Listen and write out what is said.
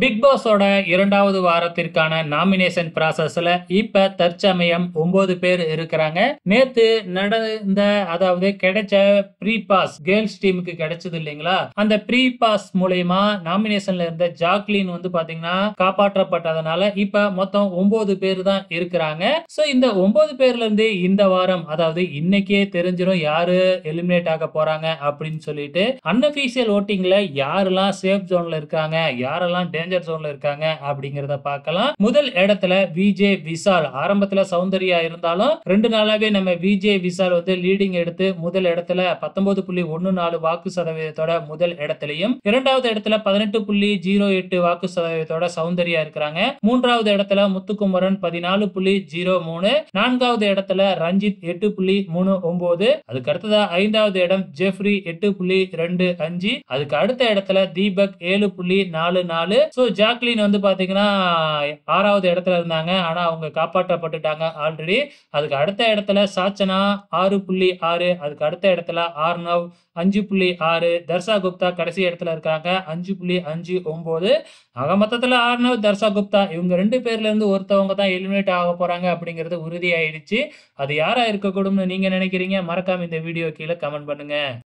big பாஸோட இரண்டாவது வாரத்திற்கான nomination ப்ராசஸ்ல இப்ப தற்சமயம் ஒன்பது பேர் இருக்கிறாங்க நேத்து நடந்த அதாவது கிடைச்ச ப்ரீ பாஸ் கேர்ள்ஸ் டீமுக்கு கிடைச்சது இல்லைங்களா அந்த ப்ரீ பாஸ் மூலயமா நாமினேஷன்ல இருந்த ஜாக்லின் வந்து பாத்தீங்கன்னா காப்பாற்றப்பட்டதுனால இப்ப மொத்தம் ஒன்பது பேர் தான் இருக்கிறாங்க சோ இந்த ஒன்பது பேர்ல இருந்து இந்த வாரம் அதாவது இன்னைக்கே தெரிஞ்சிடும் யாரு எலிமினேட் ஆக போறாங்க அப்படின்னு சொல்லிட்டு அன்அபிஷியல் ஓட்டிங்ல யாரெல்லாம் சேஃப் ஜோன்ல இருக்காங்க யாரெல்லாம் டேஞ்சர் ஜோன்ல இருக்காங்க அப்படிங்கிறத பார்க்கலாம் முதல் இடத்துல விஜே விசால் ஆரம்பத்துல சௌந்தர்யா இருந்தாலும் ரெண்டு நாளாவே நம்ம விஜே விசால் வந்து லீடிங் எடுத்து முதல் இடத்துல பத்தொன்பது புள்ளி ஒன்னு நாலு வாக்கு சதவீதத்தோட முதல் இடத்துலயும் இரண்டாவது இடத்துல பதினெட்டு புள்ளி ஜீரோ எட்டு வாக்கு சதவீதத்தோட சௌந்தர்யா இருக்கிறாங்க மூன்றாவது இடத்துல முத்துக்குமரன் பதினாலு புள்ளி ஜீரோ மூணு நான்காவது இடத்துல ரஞ்சித் எட்டு புள்ளி மூணு ஒன்பது அதுக்கு அடுத்ததா ஐந்தாவது இடம் ஜெஃப்ரி எட்டு புள்ளி ரெண்டு அஞ்சு அதுக்கு அடுத்த இடத்துல தீபக் ஏழு புள்ளி நாலு நாலு ஸோ ஜாக்லின் வந்து பார்த்தீங்கன்னா ஆறாவது இடத்துல இருந்தாங்க ஆனால் அவங்க காப்பாற்றப்பட்டுட்டாங்க ஆல்ரெடி அதுக்கு அடுத்த இடத்துல சாச்சனா ஆறு புள்ளி ஆறு அதுக்கு அடுத்த இடத்துல ஆர்னவ் அஞ்சு புள்ளி ஆறு தர்சா குப்தா கடைசி இடத்துல இருக்காங்க அஞ்சு புள்ளி அஞ்சு ஒம்பது ஆக மொத்தத்தில் ஆர்னவ் தர்சா குப்தா இவங்க ரெண்டு பேர்லேருந்து ஒருத்தவங்க தான் எலிமினேட் ஆக போகிறாங்க அப்படிங்கிறது உறுதியாயிடுச்சு அது யாராக இருக்கக்கூடும்னு நீங்கள் நினைக்கிறீங்க மறக்காமல் இந்த வீடியோ கீழே கமெண்ட் பண்ணுங்கள்